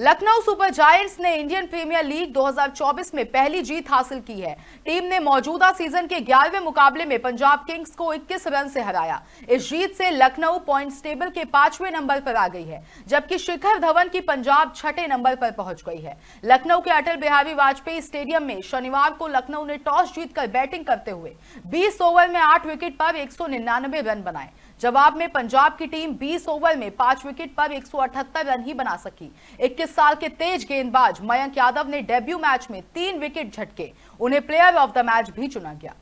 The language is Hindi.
लखनऊ सुपर जायंट्स ने इंडियन प्रीमियर लीग 2024 में पहली जीत हासिल की है टीम ने मौजूदा सीजन के ग्यारहवें मुकाबले में पंजाब किंग्स को 21 रन से हराया इस जीत से लखनऊ पॉइंट्स टेबल के पांचवें नंबर पर आ गई है जबकि शिखर धवन की पंजाब छठे नंबर पर पहुंच गई है लखनऊ के अटल बिहारी वाजपेयी स्टेडियम में शनिवार को लखनऊ ने टॉस जीतकर बैटिंग करते हुए बीस ओवर में आठ विकेट पर एक रन बनाए जवाब में पंजाब की टीम बीस ओवर में पांच विकेट पर एक रन ही बना सकी इक्कीस साल के तेज गेंदबाज मयंक यादव ने डेब्यू मैच में तीन विकेट झटके उन्हें प्लेयर ऑफ द मैच भी चुना गया